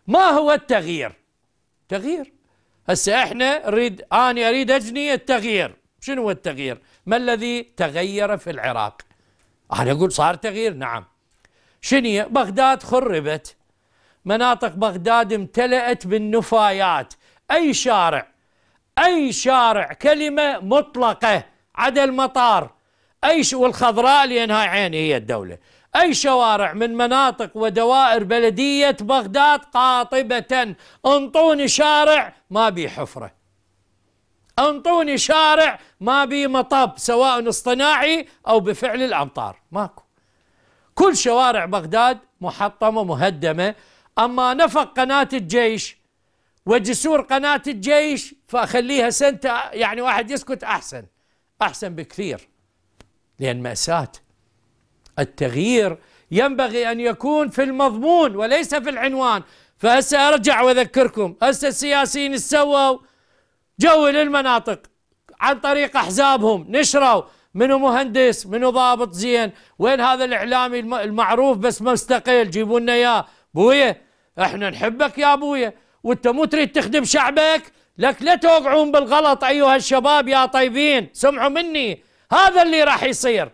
ما هو التغيير تغيير هسه احنا نريد أنا أريد أجني التغيير شنو هو التغيير ما الذي تغير في العراق أنا أقول صار تغيير نعم شنية بغداد خربت مناطق بغداد امتلأت بالنفايات أي شارع أي شارع كلمة مطلقة عدا المطار أي ش... والخضراء لأن هاي عيني هي الدولة أي شوارع من مناطق ودوائر بلدية بغداد قاطبة انطوني شارع ما بيه حفرة أنطوني شارع ما بي مطب سواء اصطناعي أو بفعل الأمطار ماكو كل شوارع بغداد محطمة مهدمة أما نفق قناة الجيش وجسور قناة الجيش فأخليها سنت يعني واحد يسكت أحسن أحسن بكثير لأن مأساة التغيير ينبغي أن يكون في المضمون وليس في العنوان فهسه أرجع وأذكركم هسه السياسيين سووا جو للمناطق عن طريق احزابهم نشروا منو مهندس منو ضابط زين وين هذا الاعلامي المعروف بس مستقل جيبوا لنا اياه بويه احنا نحبك يا بويه وانت مو تريد تخدم شعبك لك لا توقعون بالغلط ايها الشباب يا طيبين سمعوا مني هذا اللي راح يصير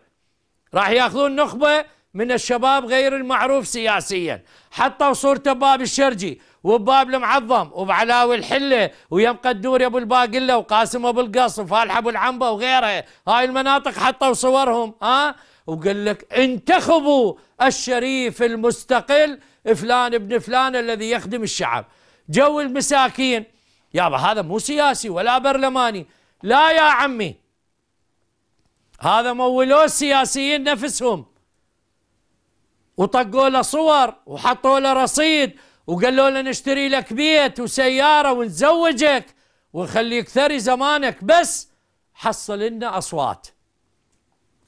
راح ياخذون نخبه من الشباب غير المعروف سياسيا حطوا صورته باب الشرجي وباب المعظم وبعلاوي الحله ويم قدور ابو الباقله وقاسم ابو القص وفالح ابو العنبه وغيرها هاي المناطق حطوا صورهم ها أه؟ وقال لك انتخبوا الشريف المستقل فلان ابن فلان الذي يخدم الشعب جو المساكين يابا هذا مو سياسي ولا برلماني لا يا عمي هذا مولوه السياسيين نفسهم وطقوا له صور وحطوا له رصيد وقالوا له نشتري لك بيت وسيارة ونزوجك ونخليك ثري زمانك بس حصل لنا أصوات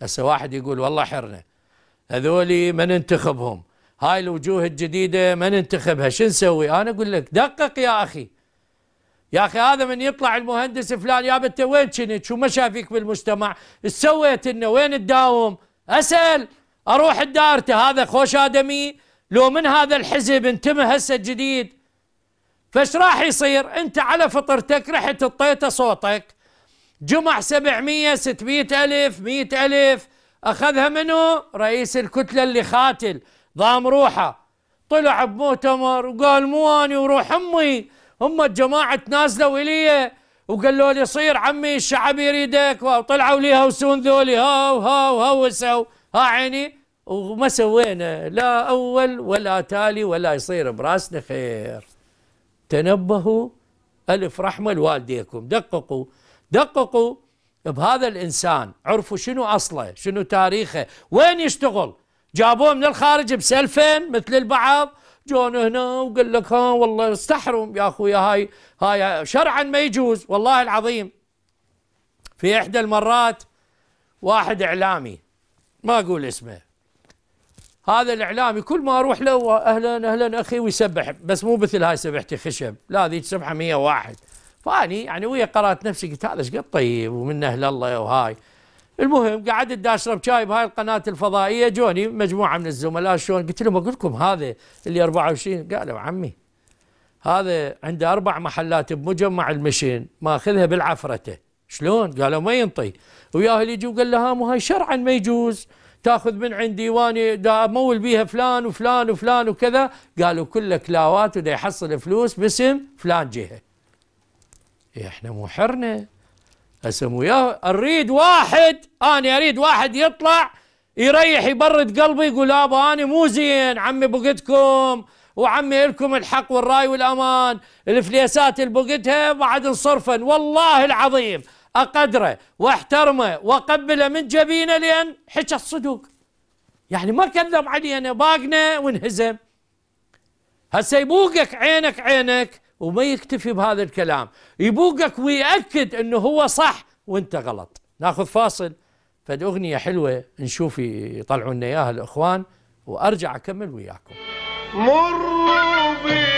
هسه واحد يقول والله حرنا هذولي ما ننتخبهم هاي الوجوه الجديدة ما ننتخبها شو نسوي أنا أقول لك دقق يا أخي يا أخي هذا من يطلع المهندس فلان يا أنت وين كنت شو ما شافيك بالمجتمع ايش سويت انه وين تداوم أسأل اروح دارته هذا خوش ادمي لو من هذا الحزب انتمى هسه جديد فش راح يصير انت على فطرتك رحت طيته صوتك جمع 700 600 ألف مئة ألف أخذها منه رئيس الكتلة اللي خاتل ضام روحه طلع بمؤتمر وقال مو أني وروح أمي هم الجماعة نازلوا إلي وقالوا لي صير عمي الشعب يريدك وطلعوا لي وسون ذولي هاو هاو هوسوا ها عيني وما سوينا لا أول ولا تالي ولا يصير براسنا خير تنبهوا ألف رحمة لوالديكم دققوا دققوا بهذا الإنسان عرفوا شنو أصله شنو تاريخه وين يشتغل جابوه من الخارج بسلفين مثل البعض جون هنا وقال لك ها والله استحرم يا اخويا هاي هاي شرعا ما يجوز والله العظيم في احدى المرات واحد اعلامي ما اقول اسمه هذا الاعلامي كل ما اروح له اهلا اهلا اخي ويسبح بس مو مثل هاي سبحتي خشب لا ذيك سبحه 101 فاني يعني ويا قرات نفسي قلت هذا ايش قد طيب ومن اهل الله وهاي المهم قعدت دا اشرب شاي بهاي القناه الفضائيه جوني مجموعه من الزملاء شلون قلت لهم اقول لكم هذا اللي 24 قالوا عمي هذا عنده اربع محلات بمجمع المشين ماخذها بالعفرته شلون؟ قالوا ما ينطي وياه اللي يجي وقال له مو هاي شرعا ما يجوز تاخذ من عندي واني دا امول بيها فلان وفلان وفلان وكذا قالوا كله كلاوات ودا يحصل فلوس باسم فلان جهه إيه، احنا مو حرنا اسم وياه اريد واحد انا اريد واحد يطلع يريح يبرد قلبي يقول ابا انا مو زين عمي بقتكم وعمي لكم الحق والراي والامان الفليسات اللي بقتها بعد انصرفن والله العظيم أقدره وأحترمه وأقبله من جبينه لأن حكى الصدق يعني ما كذب علينا باقنا وانهزم هسه يبوقك عينك عينك وما يكتفي بهذا الكلام يبوقك ويأكد أنه هو صح وانت غلط ناخذ فاصل فد أغنية حلوة نشوف يطلعوا لنا إياها الإخوان وأرجع أكمل وياكم مروا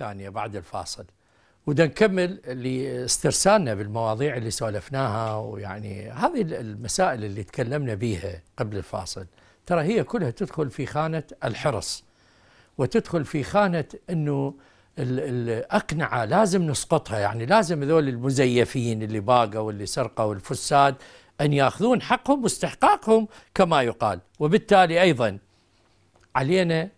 ثانية بعد الفاصل وده نكمل لاسترسالنا بالمواضيع اللي سولفناها ويعني هذه المسائل اللي تكلمنا بيها قبل الفاصل ترى هي كلها تدخل في خانة الحرص وتدخل في خانة أنه الأقنعة لازم نسقطها يعني لازم ذول المزيفين اللي باقوا واللي سرقوا والفساد أن يأخذون حقهم واستحقاقهم كما يقال وبالتالي أيضا علينا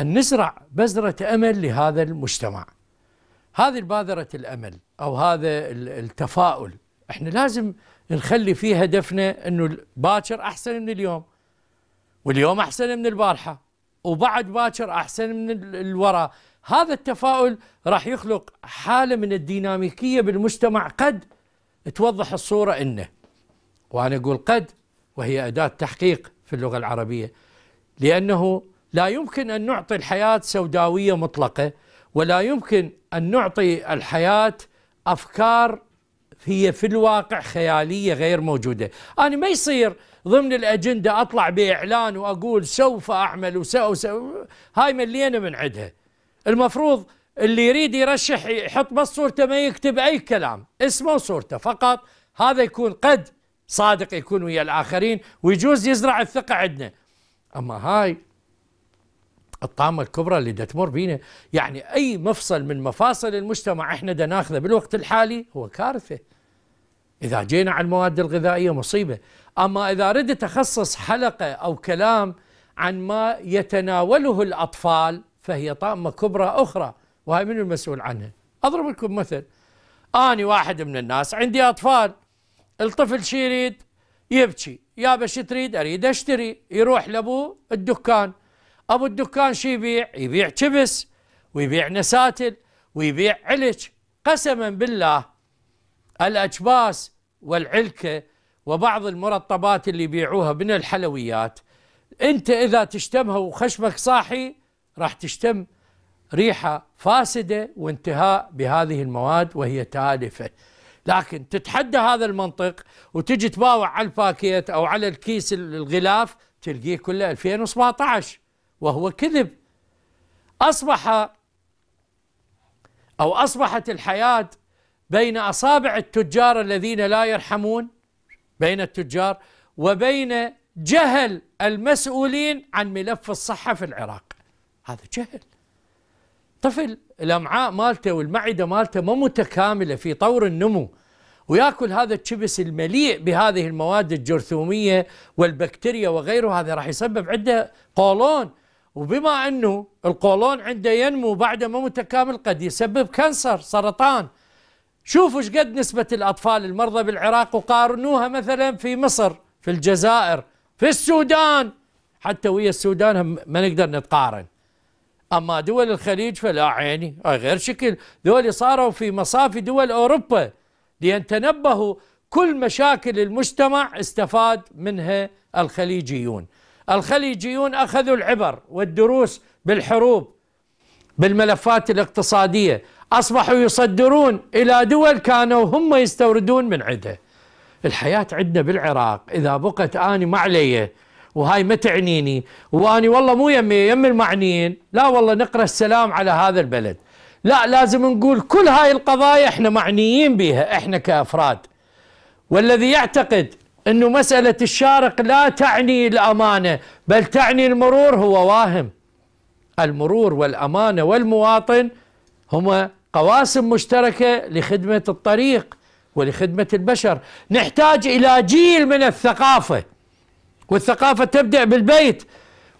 أن نزرع بذرة أمل لهذا المجتمع هذه البادرة الأمل أو هذا التفاؤل احنا لازم نخلي فيه هدفنا أنه باكر أحسن من اليوم واليوم أحسن من البارحة وبعد باكر أحسن من الوراء هذا التفاؤل راح يخلق حالة من الديناميكية بالمجتمع قد توضح الصورة إنه وأنا أقول قد وهي أداة تحقيق في اللغة العربية لأنه لا يمكن أن نعطي الحياة سوداوية مطلقة ولا يمكن أن نعطي الحياة أفكار هي في الواقع خيالية غير موجودة أنا ما يصير ضمن الأجندة أطلع بإعلان وأقول سوف أعمل وسوف هاي ملينا من عدها المفروض اللي يريد يرشح يحط بس صورته ما يكتب أي كلام اسمه وصورته فقط هذا يكون قد صادق يكون ويا الآخرين ويجوز يزرع الثقة عندنا أما هاي الطامة الكبرى اللي دا تمر بينا يعني أي مفصل من مفاصل المجتمع إحنا دا ناخذه بالوقت الحالي هو كارثة إذا جينا على المواد الغذائية مصيبة أما إذا ردت أخصص حلقة أو كلام عن ما يتناوله الأطفال فهي طامة كبرى أخرى وهي من المسؤول عنها أضرب لكم مثل أنا واحد من الناس عندي أطفال الطفل شي يريد يبكي يابا شي تريد أريد أشتري يروح لأبوه الدكان ابو الدكان شي يبيع؟ يبيع كبس ويبيع نساتل ويبيع علك قسما بالله الاجباس والعلكه وبعض المرطبات اللي يبيعوها من الحلويات انت اذا تشتمها وخشمك صاحي راح تشتم ريحه فاسده وانتهاء بهذه المواد وهي تالفه لكن تتحدى هذا المنطق وتجي تباوع على الباكيت او على الكيس الغلاف تلقيه كله 2017 وهو كذب أصبح أو أصبحت الحياة بين أصابع التجار الذين لا يرحمون بين التجار وبين جهل المسؤولين عن ملف الصحة في العراق هذا جهل طفل الأمعاء مالته والمعدة مالته ما متكاملة في طور النمو وياكل هذا الشبس المليء بهذه المواد الجرثومية والبكتيريا وغيره هذا راح يسبب عنده قولون وبما أنه القولون عنده ينمو بعد ما متكامل قد يسبب كانسر سرطان شوفوا ايش قد نسبة الأطفال المرضى بالعراق وقارنوها مثلا في مصر في الجزائر في السودان حتى ويا السودان هم ما نقدر نتقارن أما دول الخليج فلا عيني غير شكل دول صاروا في مصافي دول أوروبا لأن تنبهوا كل مشاكل المجتمع استفاد منها الخليجيون الخليجيون أخذوا العبر والدروس بالحروب بالملفات الاقتصادية أصبحوا يصدرون إلى دول كانوا هم يستوردون من عندها الحياة عندنا بالعراق إذا بقت أنا ما علي وهاي ما تعنيني وأني والله مو يمي يم المعنيين لا والله نقرأ السلام على هذا البلد لا لازم نقول كل هاي القضايا احنا معنيين بها احنا كأفراد والذي يعتقد أنه مسألة الشارق لا تعني الأمانة بل تعني المرور هو واهم المرور والأمانة والمواطن هما قواسم مشتركة لخدمة الطريق ولخدمة البشر نحتاج إلى جيل من الثقافة والثقافة تبدأ بالبيت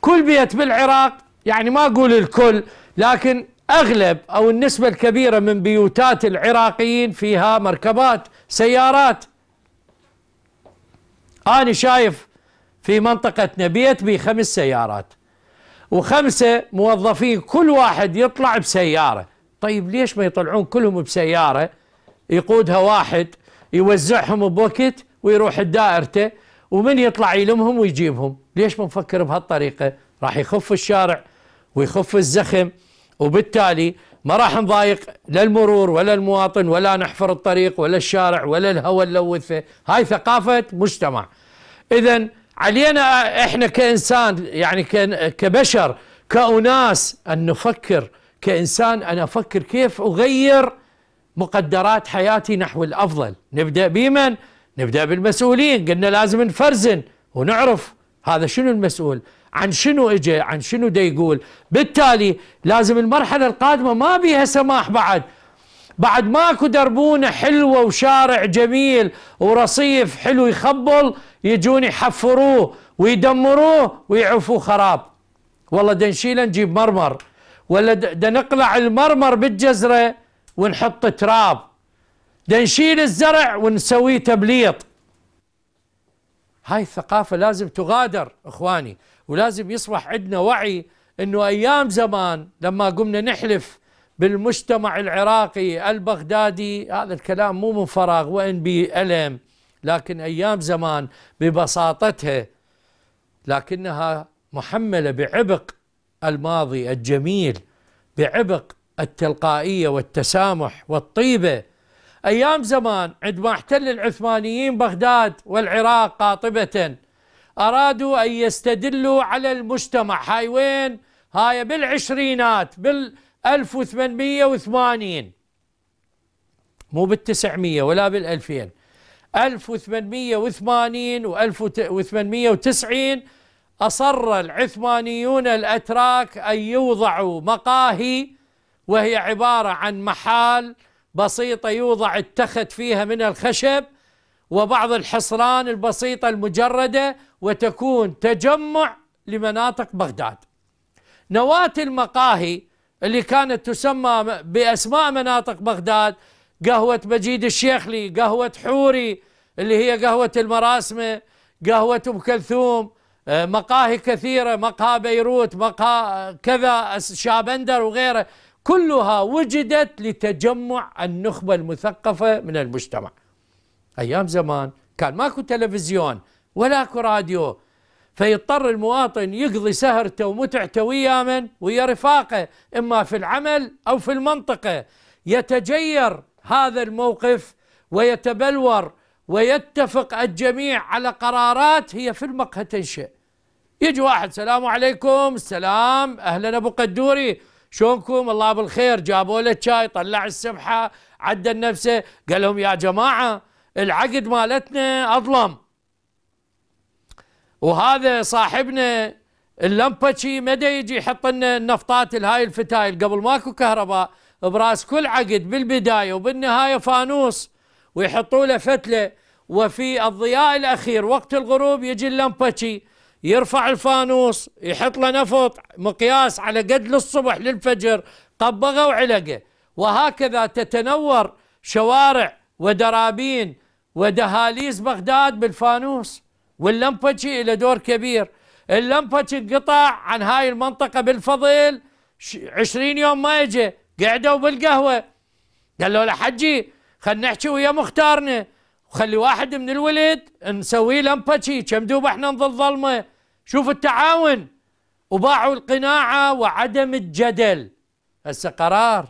كل بيت بالعراق يعني ما أقول الكل لكن أغلب أو النسبة الكبيرة من بيوتات العراقيين فيها مركبات سيارات أنا شايف في منطقتنا بيت بي خمس سيارات وخمسة موظفين كل واحد يطلع بسيارة طيب ليش ما يطلعون كلهم بسيارة يقودها واحد يوزعهم بوكت ويروح لدائرته ومن يطلع يلمهم ويجيبهم ليش ما نفكر بهالطريقة راح يخف الشارع ويخف الزخم وبالتالي ما راح نضايق لا المرور ولا المواطن ولا نحفر الطريق ولا الشارع ولا الهواء نلوثه هاي ثقافة مجتمع إذا علينا إحنا كإنسان يعني كبشر كأناس أن نفكر كإنسان انا أفكر كيف أغير مقدرات حياتي نحو الأفضل نبدأ بمن؟ نبدأ بالمسؤولين قلنا لازم نفرزن ونعرف هذا شنو المسؤول عن شنو اجى عن شنو دا يقول بالتالي لازم المرحلة القادمة ما بيها سماح بعد بعد ماكو دربونة حلوة وشارع جميل ورصيف حلو يخبل يجون يحفروه ويدمروه ويعفوه خراب والله دنشيله نجيب مرمر ولا دنقلع المرمر بالجزرة ونحط تراب دنشيل الزرع ونسويه تبليط هاي الثقافة لازم تغادر إخواني ولازم يصبح عندنا وعي أنه أيام زمان لما قمنا نحلف بالمجتمع العراقي البغدادي هذا الكلام مو من فراغ وإن بألم لكن أيام زمان ببساطتها لكنها محملة بعبق الماضي الجميل بعبق التلقائية والتسامح والطيبة أيام زمان عندما احتل العثمانيين بغداد والعراق قاطبة أرادوا أن يستدلوا على المجتمع هاي وين؟ هاي بالعشرينات بال 1880 مو بال 900 ولا بال 2000 1880 و 1890 أصر العثمانيون الأتراك أن يوضعوا مقاهي وهي عبارة عن محال بسيطة يوضع التخت فيها من الخشب وبعض الحصران البسيطة المجردة وتكون تجمع لمناطق بغداد نواة المقاهي اللي كانت تسمى بأسماء مناطق بغداد قهوة مجيد الشيخلي قهوة حوري اللي هي قهوة المراسمة قهوة أم كلثوم آه، مقاهي كثيرة مقهى بيروت مقهى كذا شابندر وغيره كلها وجدت لتجمع النخبة المثقفة من المجتمع أيام زمان كان ماكو تلفزيون ولاكو راديو فيضطر المواطن يقضي سهرته ومتعته ويا من ويا رفاقه إما في العمل أو في المنطقة يتجير هذا الموقف ويتبلور ويتفق الجميع على قرارات هي في المقهى تنشئ يجي واحد سلام عليكم السلام اهلا ابو قدوري شلونكم الله بالخير جابوا له شاي طلع السبحه عدل نفسه قال لهم يا جماعه العقد مالتنا اظلم وهذا صاحبنا اللمبتشي مدى يجي يحط لنا النفطات الهاي الفتايل قبل ماكو كهرباء براس كل عقد بالبدايه وبالنهايه فانوس ويحطوا له فتله وفي الضياء الاخير وقت الغروب يجي اللمبتشي يرفع الفانوس يحط له نفط مقياس على قد للصبح للفجر طبغه وعلقه وهكذا تتنور شوارع ودرابين ودهاليز بغداد بالفانوس واللمبتشي له دور كبير اللمبتشي انقطع عن هاي المنطقة بالفضيل عشرين يوم ما اجى قعدوا بالقهوة قالوا له حجي خلينا نحكي ويا مختارنا وخلي واحد من الولد نسوي له كم دوب احنا نظل ظلمه شوف التعاون وباعوا القناعه وعدم الجدل هسه قرار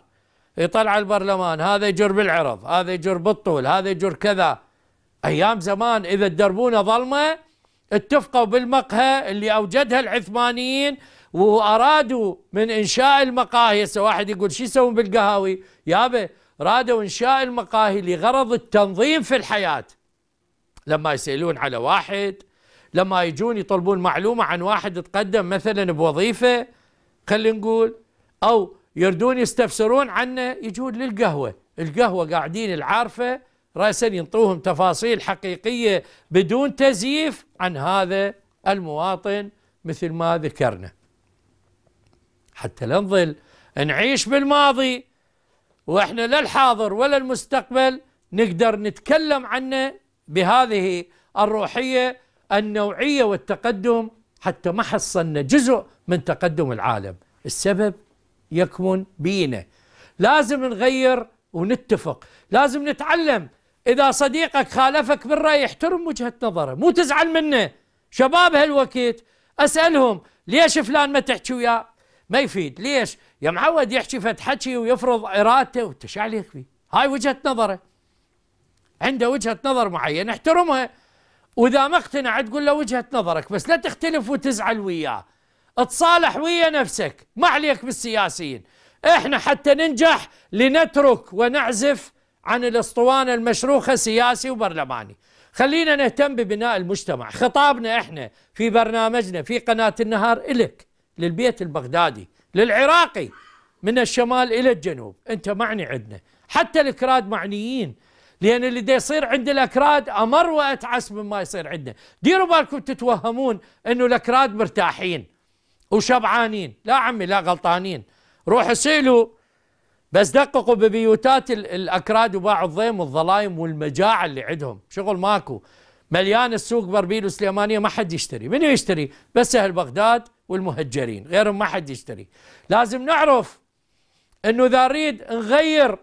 يطلع البرلمان هذا يجر بالعرض هذا يجر بالطول هذا يجر كذا ايام زمان اذا تدربونا ظلمه اتفقوا بالمقهى اللي اوجدها العثمانيين وارادوا من انشاء المقاهي هسه واحد يقول شو يسوون بالقهاوي يابا رادوا إنشاء المقاهي لغرض التنظيم في الحياة لما يسألون على واحد لما يجون يطلبون معلومة عن واحد تقدم مثلا بوظيفة خلينا نقول أو يردون يستفسرون عنه يجون للقهوة القهوة قاعدين العارفة رأسا ينطوهم تفاصيل حقيقية بدون تزييف عن هذا المواطن مثل ما ذكرنا حتى لا نظل نعيش بالماضي واحنا لا الحاضر ولا المستقبل نقدر نتكلم عنه بهذه الروحيه النوعيه والتقدم حتى ما حصلنا جزء من تقدم العالم السبب يكمن بينا لازم نغير ونتفق لازم نتعلم إذا صديقك خالفك بالرأي احترم وجهة نظره مو تزعل منه شباب هالوقت أسألهم ليش فلان ما تحكي وياه ما يفيد ليش يا معود يحكي فد حكي ويفرض ارادته وانت ايش عليك فيه؟ هاي وجهه نظره عنده وجهه نظر معينه احترمها واذا ما اقتنع تقول له وجهه نظرك بس لا تختلف وتزعل وياه اتصالح ويا نفسك ما عليك بالسياسيين احنا حتى ننجح لنترك ونعزف عن الاسطوانه المشروخه سياسي وبرلماني خلينا نهتم ببناء المجتمع خطابنا احنا في برنامجنا في قناه النهار الك للبيت البغدادي للعراقي من الشمال إلى الجنوب أنت معني عندنا حتى الأكراد معنيين لأن اللي دا يصير عند الأكراد أمر وأتعس مما يصير عندنا ديروا بالكم تتوهمون أنه الأكراد مرتاحين وشبعانين لا عمي لا غلطانين روحوا سيلوا بس دققوا ببيوتات الأكراد وباعوا الضيم والظلايم والمجاعة اللي عندهم شغل ماكو مليان السوق بربيل وسليمانية ما حد يشتري من يشتري بس أهل بغداد والمهجرين غيرهم ما حد يشتري لازم نعرف انه اذا نريد نغير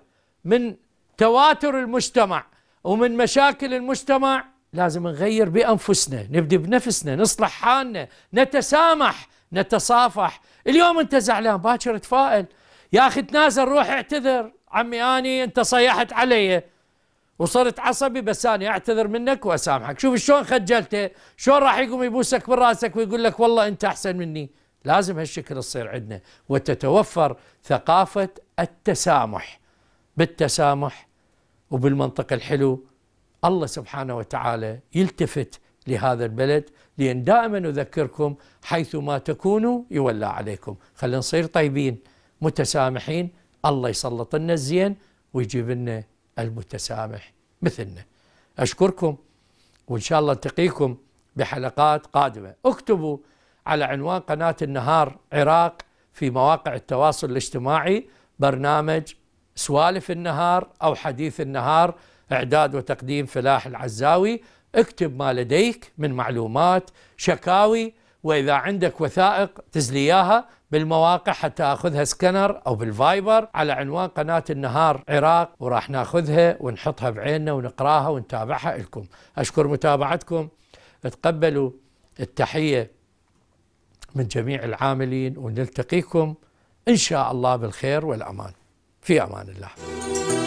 من تواتر المجتمع ومن مشاكل المجتمع لازم نغير بانفسنا نبدي بنفسنا نصلح حالنا نتسامح نتصافح اليوم انت زعلان باكر تفائل يا اخي تنازل روح اعتذر عمي اني انت صيحت علي وصرت عصبي بس انا اعتذر منك واسامحك شوف شلون خجلته شلون راح يقوم يبوسك براسك ويقول لك والله انت احسن مني لازم هالشكل تصير عندنا وتتوفر ثقافة التسامح بالتسامح وبالمنطق الحلو الله سبحانه وتعالى يلتفت لهذا البلد لأن دائما أذكركم حيث ما تكونوا يولى عليكم خلينا نصير طيبين متسامحين الله يسلط لنا الزين ويجيب لنا المتسامح مثلنا أشكركم وإن شاء الله ألتقيكم بحلقات قادمة اكتبوا على عنوان قناة النهار عراق في مواقع التواصل الاجتماعي برنامج سوالف النهار أو حديث النهار إعداد وتقديم فلاح العزاوي اكتب ما لديك من معلومات شكاوي وإذا عندك وثائق تزلياها بالمواقع حتى اخذها سكنر او بالفايبر على عنوان قناه النهار عراق وراح ناخذها ونحطها بعيننا ونقراها ونتابعها لكم اشكر متابعتكم تقبلوا التحيه من جميع العاملين ونلتقيكم ان شاء الله بالخير والامان في امان الله